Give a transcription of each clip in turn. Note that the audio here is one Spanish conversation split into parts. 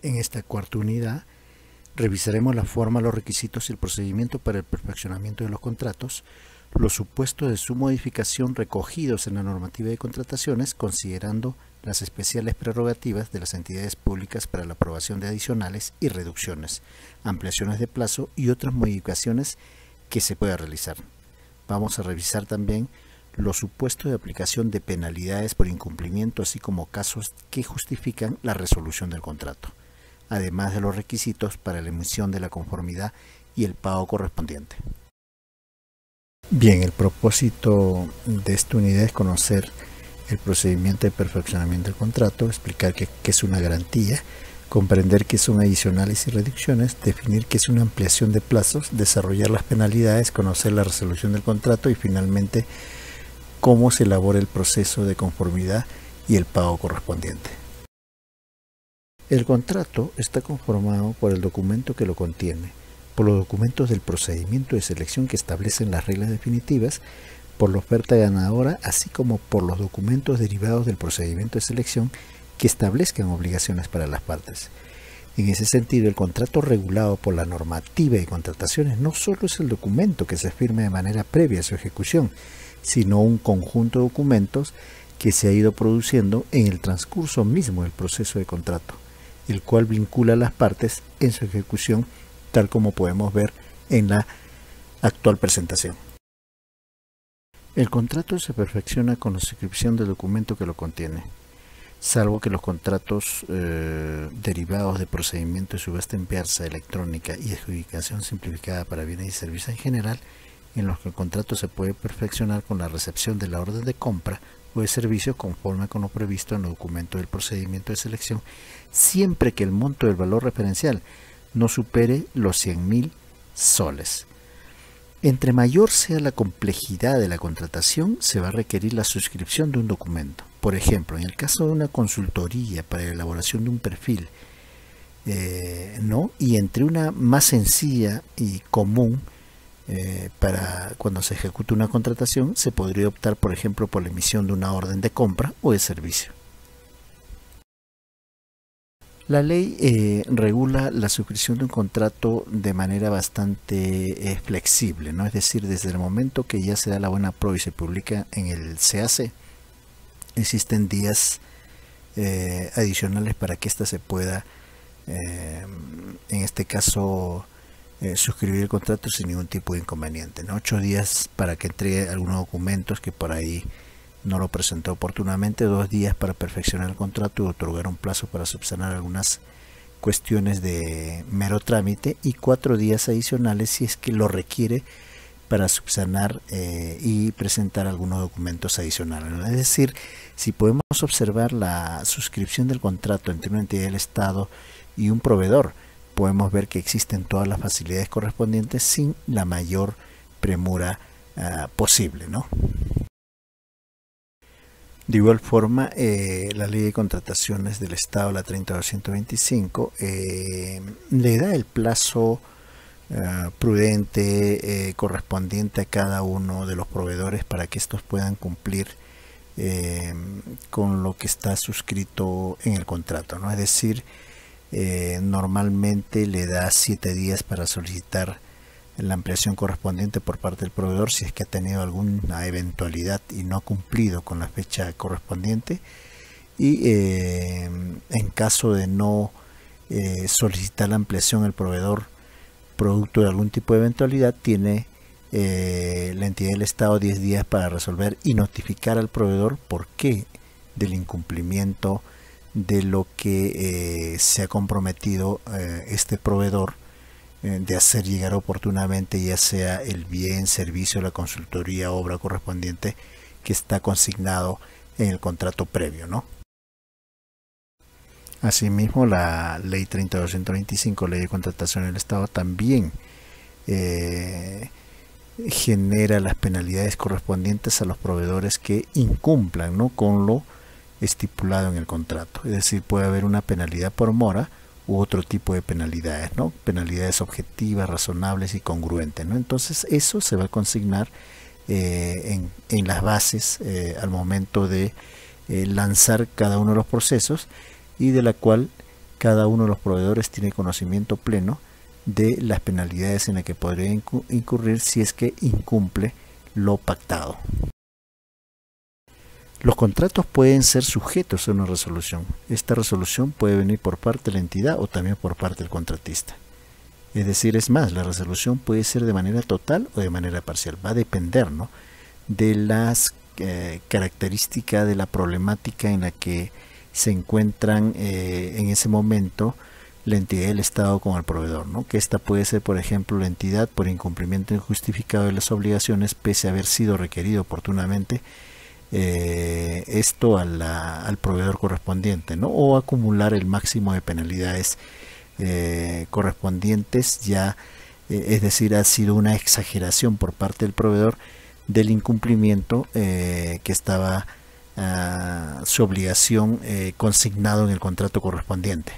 En esta cuarta unidad revisaremos la forma, los requisitos y el procedimiento para el perfeccionamiento de los contratos, los supuestos de su modificación recogidos en la normativa de contrataciones, considerando las especiales prerrogativas de las entidades públicas para la aprobación de adicionales y reducciones, ampliaciones de plazo y otras modificaciones que se pueda realizar. Vamos a revisar también los supuestos de aplicación de penalidades por incumplimiento, así como casos que justifican la resolución del contrato además de los requisitos para la emisión de la conformidad y el pago correspondiente. Bien, el propósito de esta unidad es conocer el procedimiento de perfeccionamiento del contrato, explicar qué es una garantía, comprender qué son adicionales y reducciones, definir qué es una ampliación de plazos, desarrollar las penalidades, conocer la resolución del contrato y finalmente cómo se elabora el proceso de conformidad y el pago correspondiente. El contrato está conformado por el documento que lo contiene, por los documentos del procedimiento de selección que establecen las reglas definitivas, por la oferta ganadora, así como por los documentos derivados del procedimiento de selección que establezcan obligaciones para las partes. En ese sentido, el contrato regulado por la normativa de contrataciones no solo es el documento que se firma de manera previa a su ejecución, sino un conjunto de documentos que se ha ido produciendo en el transcurso mismo del proceso de contrato el cual vincula las partes en su ejecución, tal como podemos ver en la actual presentación. El contrato se perfecciona con la suscripción del documento que lo contiene, salvo que los contratos eh, derivados de procedimiento de subasta en pieza electrónica y adjudicación simplificada para bienes y servicios en general, en los que el contrato se puede perfeccionar con la recepción de la orden de compra o de servicio conforme con lo previsto en el documento del procedimiento de selección, siempre que el monto del valor referencial no supere los 100.000 soles. Entre mayor sea la complejidad de la contratación, se va a requerir la suscripción de un documento. Por ejemplo, en el caso de una consultoría para la elaboración de un perfil, eh, ¿no? y entre una más sencilla y común, eh, para cuando se ejecute una contratación, se podría optar, por ejemplo, por la emisión de una orden de compra o de servicio. La ley eh, regula la suscripción de un contrato de manera bastante eh, flexible, ¿no? Es decir, desde el momento que ya se da la buena pro y se publica en el CAC, existen días adicionales para que ésta se pueda, en este caso, eh, suscribir el contrato sin ningún tipo de inconveniente. Ocho días para que entregue algunos documentos que por ahí no lo presentó oportunamente, dos días para perfeccionar el contrato y otorgar un plazo para subsanar algunas cuestiones de mero trámite y cuatro días adicionales si es que lo requiere para subsanar eh, y presentar algunos documentos adicionales. Es decir, si podemos observar la suscripción del contrato entre una entidad del Estado y un proveedor, podemos ver que existen todas las facilidades correspondientes sin la mayor premura ah, posible. ¿no? De igual forma, eh, la ley de contrataciones del Estado, la 30.225, eh, le da el plazo ah, prudente eh, correspondiente a cada uno de los proveedores para que estos puedan cumplir con lo que está suscrito en el contrato. ¿no? Es decir, eh, normalmente le da 7 días para solicitar la ampliación correspondiente por parte del proveedor si es que ha tenido alguna eventualidad y no ha cumplido con la fecha correspondiente y eh, en caso de no eh, solicitar la ampliación el proveedor producto de algún tipo de eventualidad tiene la entidad del Estado 10 días para resolver y notificar al proveedor por qué del incumplimiento de lo que eh, se ha comprometido eh, este proveedor eh, de hacer llegar oportunamente ya sea el bien, servicio, la consultoría, obra correspondiente que está consignado en el contrato previo, ¿no? Asimismo, la ley 3225, ley de contratación del Estado, también genera las penalidades correspondientes a los proveedores que incumplan ¿no? con lo estipulado en el contrato. Es decir, puede haber una penalidad por mora u otro tipo de penalidades, ¿no? Penalidades objetivas, razonables y congruentes, Entonces eso se va a consignar eh, en, las bases eh, al momento de eh, lanzar cada uno de los procesos y de la cual cada uno de los proveedores tiene conocimiento pleno de las penalidades en las que podría incurrir si es que incumple lo pactado. Los contratos pueden ser sujetos a una resolución. Esta resolución puede venir por parte de la entidad o también por parte del contratista. Es decir, es más, la resolución puede ser de manera total o de manera parcial. Va a depender ¿no? de las eh, características de la problemática en la que se encuentran eh, en ese momento la entidad del Estado con el proveedor, ¿no? que esta puede ser, por ejemplo, la entidad por incumplimiento injustificado de las obligaciones pese a haber sido requerido oportunamente eh, esto al proveedor correspondiente, ¿no? O acumular el máximo de penalidades eh, correspondientes ya, eh, es decir, ha sido una exageración por parte del proveedor del incumplimiento eh, que estaba ah, su obligación consignado en el contrato correspondiente.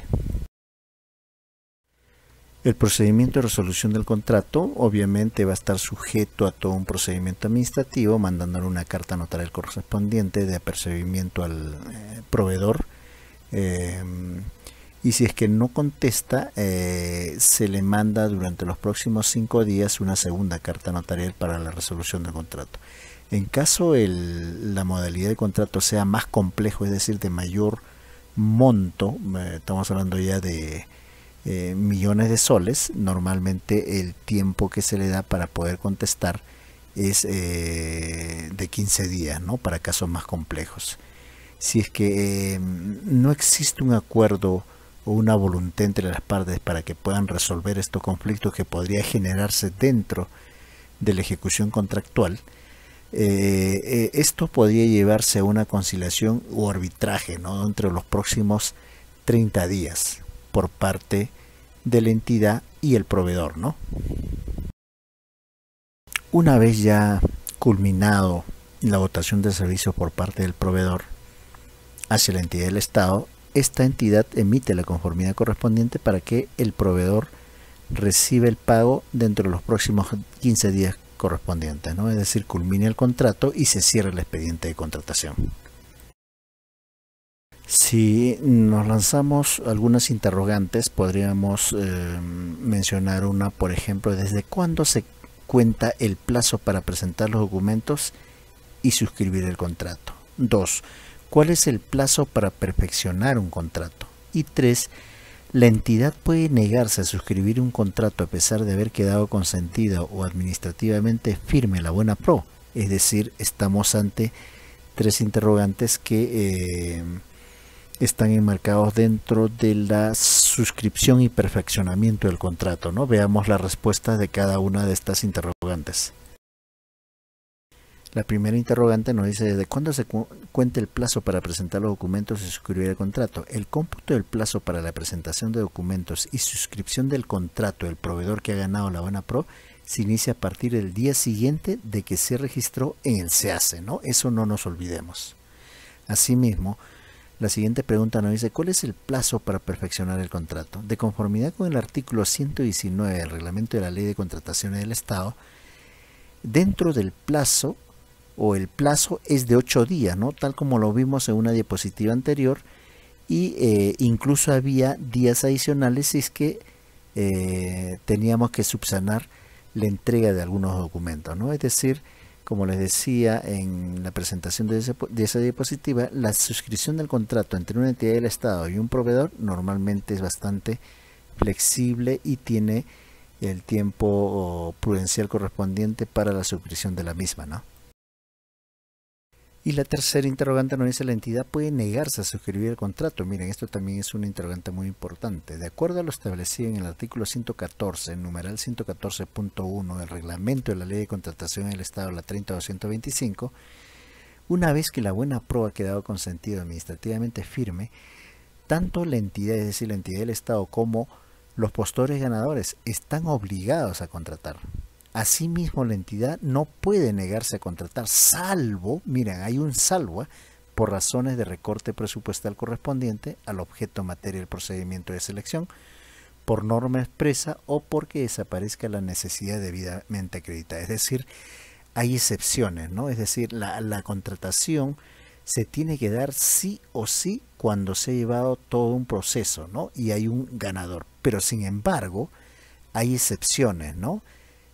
El procedimiento de resolución del contrato obviamente va a estar sujeto a todo un procedimiento administrativo, mandándole una carta notarial correspondiente de apercibimiento al eh, proveedor. Em, y si es que no contesta, eh, se le manda durante los próximos cinco días una segunda carta notarial para la resolución del contrato. En caso el, la modalidad de contrato sea más complejo, es decir, de mayor monto, eh, estamos hablando ya de eh, millones de soles, normalmente el tiempo que se le da para poder contestar es eh, de 15 días, ¿no? Para casos más complejos. Si es que em, no existe un acuerdo o una voluntad entre las partes para que puedan resolver estos conflictos que podría generarse dentro de la ejecución contractual, eh, esto podría llevarse a una conciliación o arbitraje ¿no? entre los próximos 30 días por parte de la entidad y el proveedor, ¿no? Una vez ya culminado la votación de servicios por parte del proveedor hacia la entidad del Estado, esta entidad emite la conformidad correspondiente para que el proveedor reciba el pago dentro de los próximos 15 días correspondientes, ¿no? es decir, culmine el contrato y se cierra el expediente de contratación. Si nos lanzamos algunas interrogantes, podríamos eh, mencionar una, por ejemplo, desde cuándo se cuenta el plazo para presentar los documentos y suscribir el contrato. Dos, ¿Cuál es el plazo para perfeccionar un contrato? Y tres, La entidad puede negarse a suscribir un contrato a pesar de haber quedado consentida o administrativamente firme la buena pro. Es decir, estamos ante tres interrogantes que eh, están enmarcados dentro de la suscripción y perfeccionamiento del contrato. ¿no? Veamos las respuestas de cada una de estas interrogantes. La primera interrogante nos dice desde cuándo se cuenta el plazo para presentar los documentos y suscribir el contrato. El cómputo del plazo para la presentación de documentos y suscripción del contrato del proveedor que ha ganado la buena Pro se inicia a partir del día siguiente de que se registró en el SEACE, ¿no? Eso no nos olvidemos. Asimismo, la siguiente pregunta nos dice, ¿cuál es el plazo para perfeccionar el contrato? De conformidad con el artículo 119 del reglamento de la Ley de Contrataciones del Estado, dentro del plazo o el plazo es de ocho días, ¿no? Tal como lo vimos en una diapositiva anterior y eh, incluso había días adicionales si es que eh, teníamos que subsanar la entrega de algunos documentos, ¿no? Es decir, como les decía en la presentación de, de esa diapositiva, la suscripción del contrato entre una entidad del Estado y un proveedor normalmente es bastante flexible y tiene el tiempo prudencial correspondiente para la suscripción de la misma, ¿no? Y la tercera interrogante no dice, la entidad puede negarse a suscribir el contrato. Miren, esto también es una interrogante muy importante. De acuerdo a lo establecido en el artículo 114, numeral 114.1 del reglamento de la Ley de Contratación del Estado, la 30225, una vez que la buena prueba ha quedado consentido administrativamente firme, tanto la entidad, es decir, la entidad del Estado, como los postores ganadores están obligados a contratar. Asimismo, la entidad no puede negarse a contratar, salvo, miren, hay un salvo, ¿eh? por razones de recorte presupuestal correspondiente al objeto materia del procedimiento de selección, por norma expresa o porque desaparezca la necesidad debidamente acreditada. Es decir, hay excepciones, ¿no? Es decir, la, la contratación se tiene que dar sí o sí cuando se ha llevado todo un proceso, ¿no? Y hay un ganador. Pero sin embargo, hay excepciones, ¿no?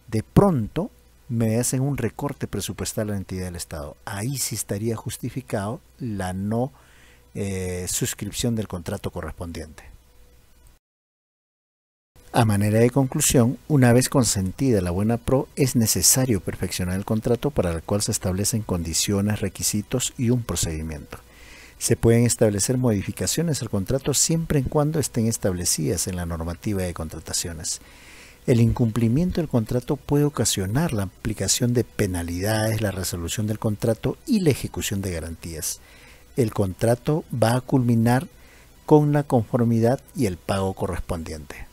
de pronto me hacen un recorte presupuestal a la entidad del Estado. Ahí sí estaría justificado la no eh, suscripción del contrato correspondiente. A manera de conclusión, una vez consentida la buena pro, es necesario perfeccionar el contrato para el cual se establecen condiciones, requisitos y un procedimiento. Se pueden establecer modificaciones al contrato siempre y cuando estén establecidas en la normativa de contrataciones. El incumplimiento del contrato puede ocasionar la aplicación de penalidades, la resolución del contrato y la ejecución de garantías. El contrato va a culminar con la conformidad y el pago correspondiente.